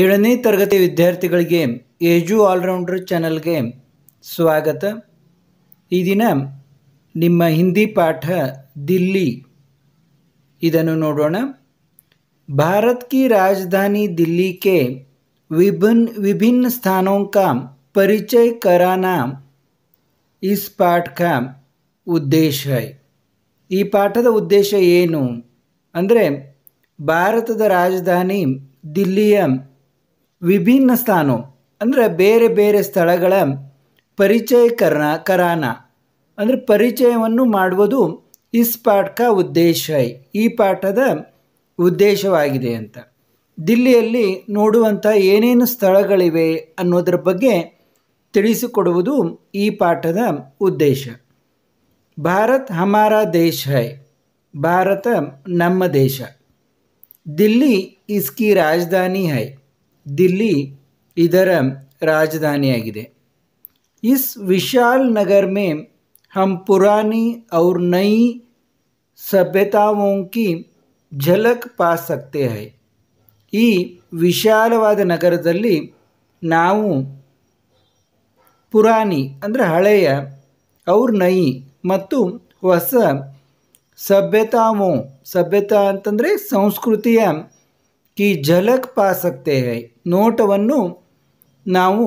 ಏಳನೇ ತರಗತಿ ವಿದ್ಯಾರ್ಥಿಗಳಿಗೆ ಏಜು ಆಲ್ರೌಂಡರ್ ಚಾನಲ್ಗೆ ಸ್ವಾಗತ ಈ ದಿನ ನಿಮ್ಮ ಹಿಂದಿ ಪಾಠ ದಿಲ್ಲಿ ಇದನ್ನು ನೋಡೋಣ ಭಾರತ್ ಕಿ ರಾಜಧಾನಿ ದಿಲ್ಲಿ ಕೆ ವಿಭಿನ್ನ ವಿಭಿನ್ನ ಪರಿಚಯ ಕರಾನ ಇಸ್ ಪಾಠ ಕಾ ಪಾಠ ಉದ್ದೇಶ ಈ ಪಾಠದ ಉದ್ದೇಶ ಏನು ಅಂದರೆ ಭಾರತದ ರಾಜಧಾನಿ ದಿಲ್ಲಿಯ ವಿಭಿನ್ನ ಸ್ಥಾನ ಅಂದರೆ ಬೇರೆ ಬೇರೆ ಸ್ಥಳಗಳ ಪರಿಚಯಕರಣ ಕರಾನ ಅಂದರೆ ಪರಿಚಯವನ್ನು ಮಾಡುವುದು ಇಸ್ ಪಾಠಕ ಉದ್ದೇಶ ಈ ಪಾಠದ ಉದ್ದೇಶವಾಗಿದೆ ಅಂತ ದಿಲ್ಲಿಯಲ್ಲಿ ನೋಡುವಂಥ ಏನೇನು ಸ್ಥಳಗಳಿವೆ ಅನ್ನೋದರ ಬಗ್ಗೆ ತಿಳಿಸಿಕೊಡುವುದು ಈ ಪಾಠದ ಉದ್ದೇಶ ಭಾರತ್ ಹಮಾರ ದೇಶ ಹೈ ಭಾರತ ನಮ್ಮ ದೇಶ ದಿಲ್ಲಿ ಇಸ್ಕಿ ರಾಜಧಾನಿ ಹೈ ದಿಲ್ಲಿ ಇದರ ರಾಜಧಾನಿಯಾಗಿದೆ ಇಸ್ ವಿಶಾಲ್ ನಗರ್ ಮೇ में हम पुरानी और नई सभ्यताओं की झलक पा ಈ ವಿಶಾಲವಾದ ನಗರದಲ್ಲಿ ನಾವು ಪುರಾಣಿ ಅಂದರೆ ಹಳೆಯ ಅವ್ರ ನೈ ಮತ್ತು ಹೊಸ ಸಭ್ಯತಾವೋ ಸಭ್ಯತಾ ಅಂತಂದರೆ ಸಂಸ್ಕೃತಿಯ ಕಿ ಝಲಕ್ ಪಾಸಕ್ತೆ ಹೈ ನೋಟವನ್ನು ನಾವು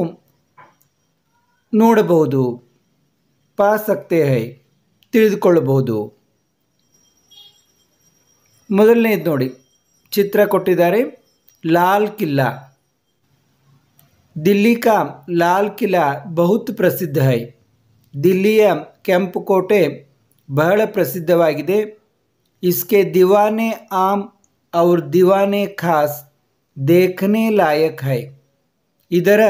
ನೋಡಬಹುದು ಪಾಸಕ್ತೆ ಹೈ ತಿಳಿದುಕೊಳ್ಳಬಹುದು ಮೊದಲನೇದು ನೋಡಿ ಚಿತ್ರ ಕೊಟ್ಟಿದ್ದಾರೆ ಲಾಲ್ ಕಿಲ್ಲಾ ದಿಲ್ಲಿ ಕಾ ಲಾಲ್ ಕಿಲಾ ಬಹುತ್ ಪ್ರಸಿದ್ಧ ಹೈ ದಿಲ್ಲಿಯ ಕೆಂಪು ಕೋಟೆ ಬಹಳ ಪ್ರಸಿದ್ಧವಾಗಿದೆ ಇಸ್ಕೆ ದಿವಾನೆ ಆಮ್ और दीवाने खास देखने लायक है इधर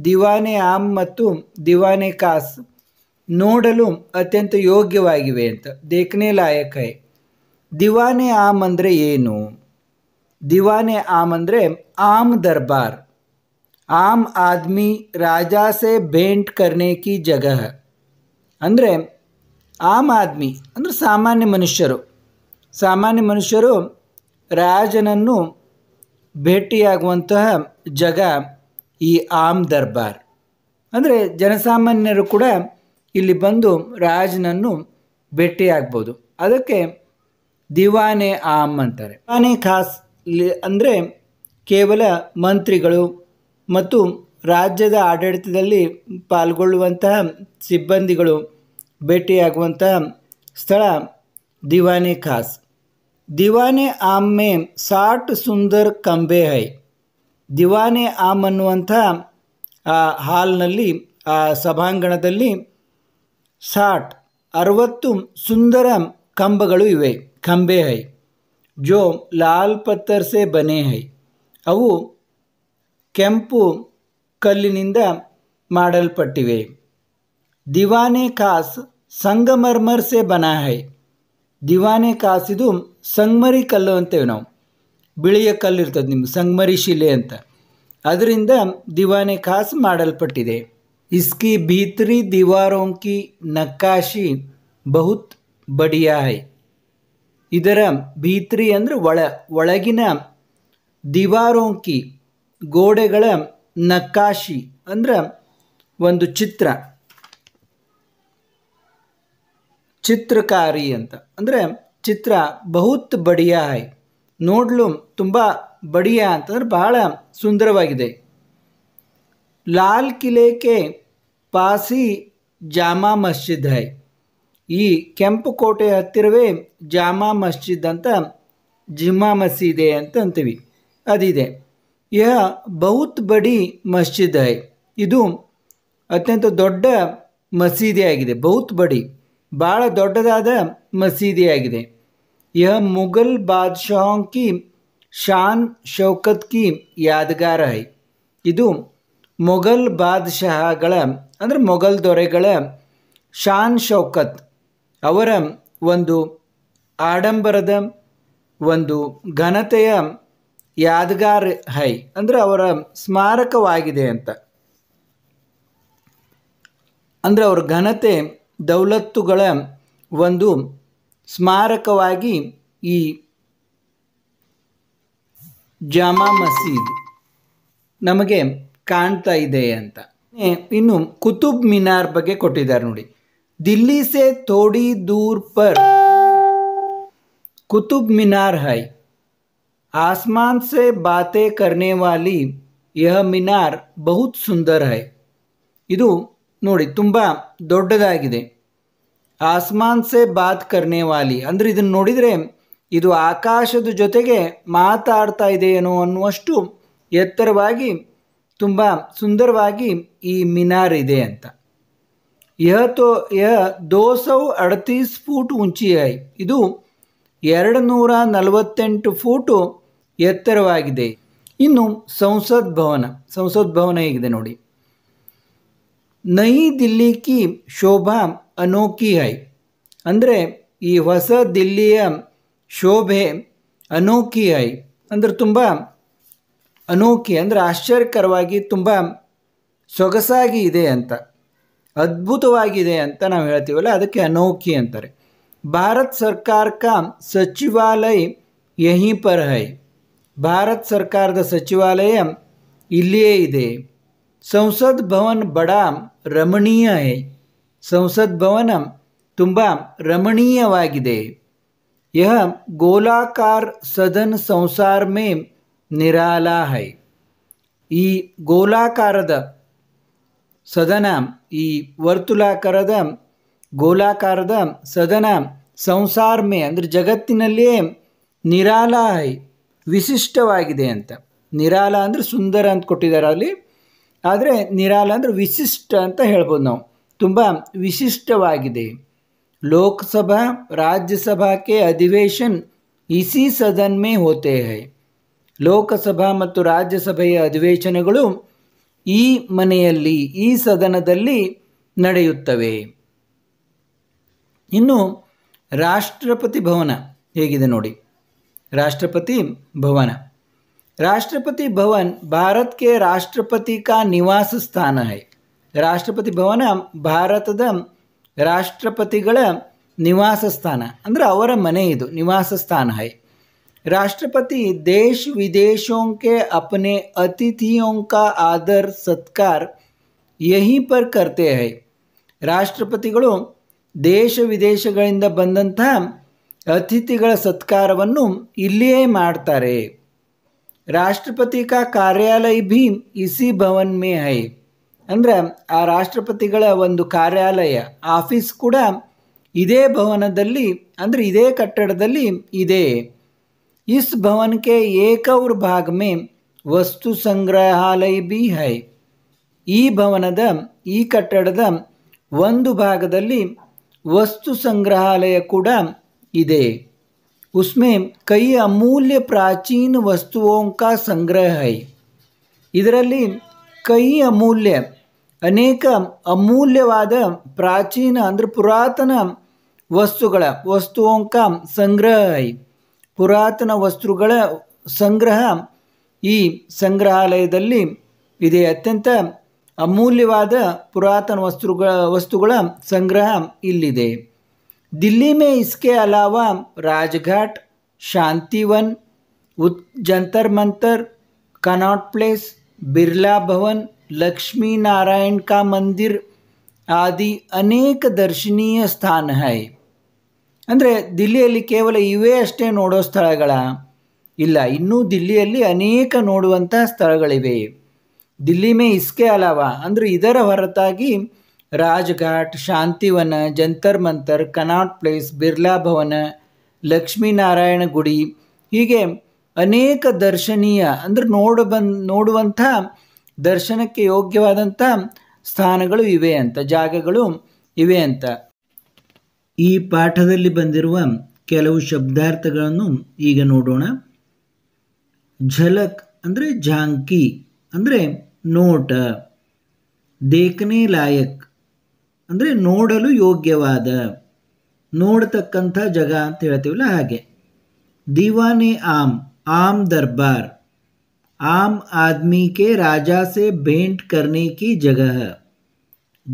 दीवाने आम दीवाने खास नोड़ अत्यंत योग्यवा देखने लायक है दीवाने आम अरे ऐन दीवाने आम अरे आम दरबार आम आदमी राजा से भेंट करने की जगह अरे आम आदमी अंदर सामान्य मनुष्य सामान्य मनुष्य ರಾಜನನ್ನು ಭೇಟಿಯಾಗುವಂತಹ ಜಗ ಈ ಆಮ್ ದರ್ಬಾರ್ ಅಂದರೆ ಜನಸಾಮಾನ್ಯರು ಕೂಡ ಇಲ್ಲಿ ಬಂದು ರಾಜನನ್ನು ಭೇಟಿಯಾಗ್ಬೋದು ಅದಕ್ಕೆ ದಿವಾನೆ ಆಮ್ ಅಂತಾರೆ ದಿವಾನೆ ಖಾಸ್ ಅಂದರೆ ಕೇವಲ ಮಂತ್ರಿಗಳು ಮತ್ತು ರಾಜ್ಯದ ಆಡಳಿತದಲ್ಲಿ ಪಾಲ್ಗೊಳ್ಳುವಂತಹ ಸಿಬ್ಬಂದಿಗಳು ಭೇಟಿಯಾಗುವಂತಹ ಸ್ಥಳ ದಿವಾನೆ ಖಾಸ್ ದಿವಾನೆ ಆಮ್ ಮೇಮ್ ಸಾಟ್ ಸುಂದರ್ ಕಂಬೆ ಹೈ ದಿವಾನೆ ಆಮ್ ಅನ್ನುವಂಥ ಹಾಲ್ನಲ್ಲಿ ಆ ಸಭಾಂಗಣದಲ್ಲಿ ಸಾಟ್ ಅರವತ್ತು ಸುಂದರ ಕಂಬಗಳು ಇವೆ ಕಂಬೆ ಹೈ ಜೋ ಲಾಲ್ ಪತ್ತರ್ಸೆ ಬನೆ ಹೈ ಅವು ಕೆಂಪು ಕಲ್ಲಿನಿಂದ ಮಾಡಲ್ಪಟ್ಟಿವೆ ದಿವಾನೆ ಖಾಸ್ ಸಂಗಮರ್ಮರ್ಸೆ ಬನಾ ಹೈ ದಿವಾನೆ ಕಾಸಿದು ಸಂಗ್ಮರಿ ಕಲ್ಲು ಅಂತೇವೆ ನಾವು ಬಿಳಿಯ ಕಲ್ಲು ಇರ್ತದೆ ನಿಮ್ಮ ಸಂಗ್ಮರಿ ಶಿಲೆ ಅಂತ ಅದರಿಂದ ದಿವಾನೆ ಕಾಸು ಮಾಡಲ್ಪಟ್ಟಿದೆ ಇಸ್ಕಿ ಭೀತ್ರಿ ದಿವಾರೋಂಕಿ ನಕ್ಕಾಶಿ ಬಹುತ್ ಬಡಿಯಾಯ್ ಇದರ ಭೀತ್ರಿ ಅಂದರೆ ಒಳ ಒಳಗಿನ ದಿವಾರೋಂಕಿ ಗೋಡೆಗಳ ನಕ್ಕಾಶಿ ಅಂದ್ರೆ ಒಂದು ಚಿತ್ರ ಚಿತ್ರಕಾರಿ ಅಂತ ಅಂದರೆ ಚಿತ್ರ ಬಹುತ್ ಬಡಿಯ ಹೈ ನೋಡಲು ತುಂಬ ಬಡಿಯ ಅಂತಂದ್ರೆ ಬಹಳ ಸುಂದರವಾಗಿದೆ ಲಾಲ್ ಕಿಲೇಕೆ ಪಾಸಿ ಜಾಮಾ ಮಸ್ಜಿದ್ ಹೈ ಈ ಕೆಂಪು ಕೋಟೆ ಹತ್ತಿರವೇ ಜಾಮಾ ಮಸ್ಜಿದ್ ಅಂತ ಜಿಮಾ ಮಸೀದೆ ಅಂತ ಅಂತೀವಿ ಅದಿದೆ ಇಹ ಬಹುತ್ ಬಡಿ ಮಸ್ಜಿದ್ ಹೈ ಇದು ಅತ್ಯಂತ ದೊಡ್ಡ ಮಸೀದಿ ಆಗಿದೆ ಬಹುತ್ ಬಡಿ ಭಾಳ ದೊಡ್ಡದಾದ ಮಸೀದಿಯಾಗಿದೆ ಯಹ ಮುಘಲ್ ಬಾದ್ಶಾಹೋಂ ಕಿ ಶಾನ್ ಶೌಕತ್ ಕಿ ಯಾದಗಾರ ಹೈ ಇದು ಮೊಘಲ್ ಬಾದಶಾಹಗಳ ಅಂದರೆ ಮೊಘಲ್ ದೊರೆಗಳ ಶಾನ್ ಶೌಕತ್ ಅವರ ಒಂದು ಆಡಂಬರದ ಒಂದು ಘನತೆಯ ಯಾದಗಾರ ಹೈ ಅಂದರೆ ಅವರ ಸ್ಮಾರಕವಾಗಿದೆ ಅಂತ ಅಂದರೆ ಅವರ ಘನತೆ ದೌಲತ್ತುಗಳ ಒಂದು ಸ್ಮಾರಕವಾಗಿ ಈ ಜಾಮಾ ಮಸೀದ್ ನಮಗೆ ಕಾಣ್ತಾ ಇದೆ ಅಂತ ಇನ್ನು ಕುತುಬ್ ಮಿನಾರ್ ಬಗ್ಗೆ ಕೊಟ್ಟಿದ್ದಾರೆ ನೋಡಿ ದಿಲ್ಲಿ ಸೆ ಥೋಡಿ ದೂರ್ ಪರ್ ಕುತುಬ್ ಮಿನಾರ್ ಹೈ ಆಸ್ಮಾನ್ ಸೆ ಬಾತೆ ಕರ್ನೆ ವಾಲಿ ಯಹ ಮಿನಾರ್ ಬಹುತ್ ಸುಂದರ್ ಹೈ ಇದು ನೋಡಿ ತುಂಬ ದೊಡ್ಡದಾಗಿದೆ ಆಸ್ಮಾನ್ ಸೆ ಬಾತ್ ಕರ್ನೆ ವಾಲಿ ಅಂದರೆ ಇದನ್ನು ನೋಡಿದರೆ ಇದು ಆಕಾಶದ ಜೊತೆಗೆ ಮಾತಾಡ್ತಾ ಇದೆಯೇನೋ ಅನ್ನುವಷ್ಟು ಎತ್ತರವಾಗಿ ತುಂಬ ಸುಂದರವಾಗಿ ಈ ಮಿನಾರ್ ಇದೆ ಅಂತ ಯಹ ತೋ ಯಹ ದೋಸೌ ಅಡತೀಸ್ ಫೂಟ್ ಉಂಚಿ ಇದು ಎರಡು ನೂರ ನಲವತ್ತೆಂಟು ಫೂಟು ಎತ್ತರವಾಗಿದೆ ಇನ್ನು ಸಂಸತ್ ಭವನ ಸಂಸತ್ ಭವನ ಹೇಗಿದೆ ನೋಡಿ ನೈ ದಿಲ್ಲಿ ಕಿ ಶೋಭಾ ಅನೋಖಿ ಹೈ ಅಂದರೆ ಈ ಹೊಸ ದಿಲ್ಲಿಯ ಶೋಭೆ ಅನೋಖಿ ಹೈ ಅಂದರೆ ತುಂಬ ಅನೋಖಿ ಅಂದರೆ ಆಶ್ಚರ್ಯಕರವಾಗಿ ತುಂಬ ಸೊಗಸಾಗಿ ಇದೆ ಅಂತ ಅದ್ಭುತವಾಗಿದೆ ಅಂತ ನಾವು ಹೇಳ್ತೀವಲ್ಲ ಅದಕ್ಕೆ ಅನೋಖಿ ಅಂತಾರೆ ಭಾರತ ಸರ್ಕಾರಕ್ಕ ಸಚಿವಾಲಯ ಯಹಿ ಪರ್ ಹೈ ಭಾರತ ಸರ್ಕಾರದ ಸಚಿವಾಲಯ ಇಲ್ಲಿಯೇ ಇದೆ ಸಂಸದ್ ಭವನ್ ಬಡ ರಮಣೀಯ ಹೈ ಸಂಸದ್ ಭವನ ತುಂಬ ರಮಣೀಯವಾಗಿದೆ ಯಹ ಗೋಲಾಕಾರ ಸದನ್ ಸಂಸಾರ ಮೇ ನಿರಾಲಾ ಹೈ ಈ ಗೋಲಾಕಾರದ ಸದನ ಈ ವರ್ತುಲಾಕಾರದ ಗೋಲಾಕಾರದ ಸದನ ಸಂಸಾರ ಮೇ ಅಂದರೆ ಜಗತ್ತಿನಲ್ಲಿಯೇ ನಿರಾಲಾ ಹೈ ವಿಶಿಷ್ಟವಾಗಿದೆ ಅಂತ ನಿರಾಲ ಅಂದರೆ ಸುಂದರ ಅಂತ ಕೊಟ್ಟಿದ್ದಾರೆ ಅಲ್ಲಿ ಆದರೆ ನಿರಾಲ ಅಂದರೆ ವಿಶಿಷ್ಟ ಅಂತ ಹೇಳ್ಬೋದು ನಾವು ತುಂಬ ವಿಶಿಷ್ಟವಾಗಿದೆ ಲೋಕಸಭಾ ರಾಜ್ಯಸಭಾಕ್ಕೆ ಅಧಿವೇಶನ್ ಇಸಿ इसी ಸದನ್ ಹೋತೆ ಹೈ ಲೋಕಸಭಾ ಮತ್ತು ರಾಜ್ಯಸಭೆಯ ಅಧಿವೇಶನಗಳು ಈ ಮನೆಯಲ್ಲಿ ಈ ಸದನದಲ್ಲಿ ನಡೆಯುತ್ತವೆ ಇನ್ನು ರಾಷ್ಟ್ರಪತಿ ಭವನ ಹೇಗಿದೆ ನೋಡಿ ರಾಷ್ಟ್ರಪತಿ ಭವನ ರಾಷ್ಟ್ರಪತಿ ಭವನ್ ಭಾರತಕ್ಕೆ ರಾಷ್ಟ್ರಪತಿ ಕಾ ನಿವಾಸ ಸ್ಥಾನ ಹೈ ರಾಷ್ಟ್ರಪತಿ ಭವನ ಭಾರತದ ರಾಷ್ಟ್ರಪತಿಗಳ ನಿವಾಸ ಸ್ಥಾನ ಅಂದರೆ ಅವರ ಮನೆ ಇದು ನಿವಾಸ ಸ್ಥಾನ ಹೈ ರಾಷ್ಟ್ರಪತಿ ದೇಶ ವಿದೇಶೋಂಕೆ ಅಪನೆ ಅತಿಥಿಯೋಂಕ ಆದರ್ ಸತ್ಕಾರ ಯಹಿ ಪರ್ ಕರ್ತೆ ಹೈ ರಾಷ್ಟ್ರಪತಿಗಳು ದೇಶ ವಿದೇಶಗಳಿಂದ ಬಂದಂತಹ ಅತಿಥಿಗಳ ಸತ್ಕಾರವನ್ನು ಇಲ್ಲಿಯೇ ಮಾಡ್ತಾರೆ ರಾಷ್ಟ್ರಪತಿ ಕಾ ಕಾರ್ಯಾಲಯ ಭೀ ಇಸಿ ಭವನ್ ಮೇ ಹೈ ಅಂದರೆ ಆ ರಾಷ್ಟ್ರಪತಿಗಳ ಒಂದು ಕಾರ್ಯಾಲಯ ಆಫೀಸ್ ಕೂಡ ಇದೇ ಭವನದಲ್ಲಿ ಅಂದರೆ ಇದೇ ಕಟ್ಟಡದಲ್ಲಿ ಇದೆ ಇಸ್ ಭವನಕ್ಕೆ ಏಕೌರ್ ಭಾಗ ಮೇ ವಸ್ತು ಸಂಗ್ರಹಾಲಯ ಬಿ ಹೈ ಈ ಭವನದ ಈ ಕಟ್ಟಡದ ಒಂದು ಭಾಗದಲ್ಲಿ ವಸ್ತು ಸಂಗ್ರಹಾಲಯ ಕೂಡ ಇದೆ ಉಸ್ಮೆ ಕೈ ಅಮೂಲ್ಯ ಪ್ರಾಚೀನ ವಸ್ತುವೋಂಕ ಸಂಗ್ರಹ ಹೈ ಇದರಲ್ಲಿ ಕೈ ಅಮೂಲ್ಯ ಅನೇಕ ಅಮೂಲ್ಯವಾದ ಪ್ರಾಚೀನ ಅಂದರೆ ಪುರಾತನ ವಸ್ತುಗಳ ವಸ್ತುವಂಕ ಸಂಗ್ರಹ ಪುರಾತನ ವಸ್ತುಗಳ ಸಂಗ್ರಹ ಈ ಸಂಗ್ರಹಾಲಯದಲ್ಲಿ ಇದೆ ಅತ್ಯಂತ ಅಮೂಲ್ಯವಾದ ಪುರಾತನ ವಸ್ತುಗಳ ವಸ್ತುಗಳ ಸಂಗ್ರಹ ಇಲ್ಲಿದೆ ದಿಲ್ಲಿ ಮೇ ಇಸ್ಕೆ ಅಲಾವಾ ರಾಜ್ಘಾಟ್ ಶಾಂತಿವನ್ ಉತ್ ಜಂತರ್ ಮಂತರ್ ಕನಾಟ್ ಪ್ಲೇಸ್ बिरला भवन लक्ष्मी नारायण का मंदिर ಆದಿ ಅನೇಕ ದರ್ಶನೀಯ ಸ್ಥಾನ ಹೈ ಅಂದರೆ ದಿಲ್ಲಿಯಲ್ಲಿ ಕೇವಲ ಇವೇ ಅಷ್ಟೇ ನೋಡೋ ಸ್ಥಳಗಳ ಇಲ್ಲ ಇನ್ನೂ ದಿಲ್ಲಿಯಲ್ಲಿ ಅನೇಕ ನೋಡುವಂತಹ ಸ್ಥಳಗಳಿವೆ ದಿಲ್ಲಿ ಮೇ ಇಸ್ಕೆ ಅಲಾವ ಅಂದರೆ ಇದರ ಹೊರತಾಗಿ ರಾಜ್ಘಾಟ್ ಶಾಂತಿವನ ಜಂತರ್ ಮಂತರ್ ಕನಾಟ್ ಪ್ಲೇಸ್ ಬಿರ್ಲಾ ಭವನ ಲಕ್ಷ್ಮೀನಾರಾಯಣ ಗುಡಿ ಹೀಗೆ ಅನೇಕ ದರ್ಶನೀಯ ಅಂದರೆ ನೋಡ ಬಂದು ನೋಡುವಂಥ ದರ್ಶನಕ್ಕೆ ಯೋಗ್ಯವಾದಂಥ ಸ್ಥಾನಗಳು ಇವೆ ಅಂತ ಜಾಗಗಳು ಇವೆ ಅಂತ ಈ ಪಾಠದಲ್ಲಿ ಬಂದಿರುವ ಕೆಲವು ಶಬ್ದಾರ್ಥಗಳನ್ನು ಈಗ ನೋಡೋಣ ಝಲಕ್ ಅಂದರೆ ಝಾಂಕಿ ಅಂದರೆ ನೋಟ ದೇಖನೆ ಲಾಯಕ್ ಅಂದರೆ ನೋಡಲು ಯೋಗ್ಯವಾದ ನೋಡತಕ್ಕಂಥ ಜಗ ಅಂತ ಹೇಳ್ತೀವಲ್ಲ ಹಾಗೆ ದಿವಾನೆ ಆಮ್ आम दरबार आम आदमी के राजा से भेंट करने की जगह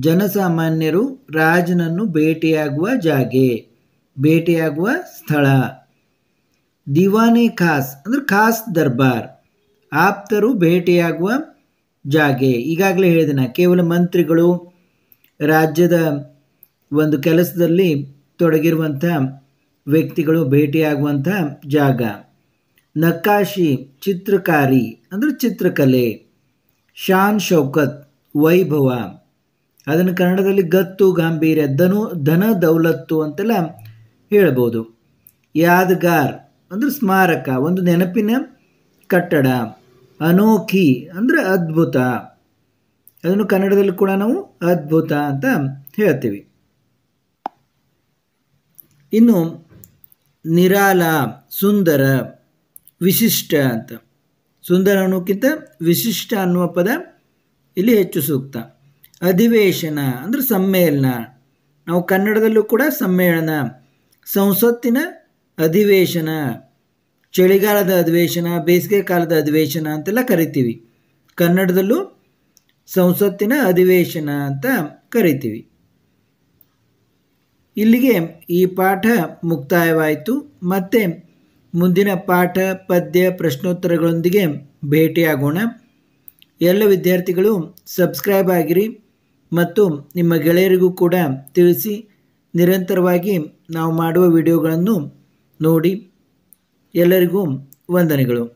ಜನಸಾಮಾನ್ಯರು ರಾಜನನ್ನು ಭೇಟಿಯಾಗುವ ಜಾಗೆ ಭೇಟಿಯಾಗುವ ಸ್ಥಳ ದಿವಾನೆ ಖಾಸ್ ಅಂದರೆ ಖಾಸ್ ದರ್ಬಾರ್ ಆಪ್ತರು ಭೇಟಿಯಾಗುವ ಜಾಗೆ ಈಗಾಗಲೇ ಹೇಳಿದೆ ಕೇವಲ ಮಂತ್ರಿಗಳು ರಾಜ್ಯದ ಒಂದು ಕೆಲಸದಲ್ಲಿ ತೊಡಗಿರುವಂಥ ವ್ಯಕ್ತಿಗಳು ಭೇಟಿಯಾಗುವಂಥ ಜಾಗ ನಕಾಶಿ ಚಿತ್ರಕಾರಿ ಅಂದರೆ ಚಿತ್ರಕಲೆ ಶಾನ್ ಶೌಕತ್ ವೈಭವ ಅದನ್ನು ಕನ್ನಡದಲ್ಲಿ ಗತ್ತು ಗಾಂಭೀರ್ಯ ಧನು ಧನ ದೌಲತ್ತು ಅಂತೆಲ್ಲ ಹೇಳ್ಬೋದು ಯಾದಗಾರ್ ಅಂದರೆ ಸ್ಮಾರಕ ಒಂದು ನೆನಪಿನ ಕಟ್ಟಡ ಅನೋಖಿ ಅಂದರೆ ಅದ್ಭುತ ಅದನ್ನು ಕನ್ನಡದಲ್ಲಿ ಕೂಡ ನಾವು ಅದ್ಭುತ ಅಂತ ಹೇಳ್ತೀವಿ ಇನ್ನು ನಿರಾಲ ಸುಂದರ ವಿಶಿಷ್ಟ ಅಂತ ಸುಂದರ ಅನ್ನೋಕ್ಕಿಂತ ವಿಶಿಷ್ಟ ಅನ್ನುವ ಪದ ಇಲ್ಲಿ ಹೆಚ್ಚು ಸೂಕ್ತ ಅಧಿವೇಶನ ಅಂದರೆ ಸಮ್ಮೇಳನ ನಾವು ಕನ್ನಡದಲ್ಲೂ ಕೂಡ ಸಮ್ಮೇಳನ ಸಂಸತ್ತಿನ ಅಧಿವೇಶನ ಚಳಿಗಾಲದ ಅಧಿವೇಶನ ಬೇಸಿಗೆ ಕಾಲದ ಅಧಿವೇಶನ ಅಂತೆಲ್ಲ ಕರಿತೀವಿ ಕನ್ನಡದಲ್ಲೂ ಸಂಸತ್ತಿನ ಅಧಿವೇಶನ ಅಂತ ಕರಿತೀವಿ ಇಲ್ಲಿಗೆ ಈ ಪಾಠ ಮುಕ್ತಾಯವಾಯಿತು ಮತ್ತು ಮುಂದಿನ ಪಾಠ ಪದ್ಯ ಪ್ರಶ್ನೋತ್ತರಗಳೊಂದಿಗೆ ಭೇಟಿಯಾಗೋಣ ಎಲ್ಲ ವಿದ್ಯಾರ್ಥಿಗಳು ಸಬ್ಸ್ಕ್ರೈಬ್ ಆಗಿರಿ ಮತ್ತು ನಿಮ್ಮ ಗೆಳೆಯರಿಗೂ ಕೂಡ ತಿಳಿಸಿ ನಿರಂತರವಾಗಿ ನಾವು ಮಾಡುವ ವಿಡಿಯೋಗಳನ್ನು ನೋಡಿ ಎಲ್ಲರಿಗೂ ವಂದನೆಗಳು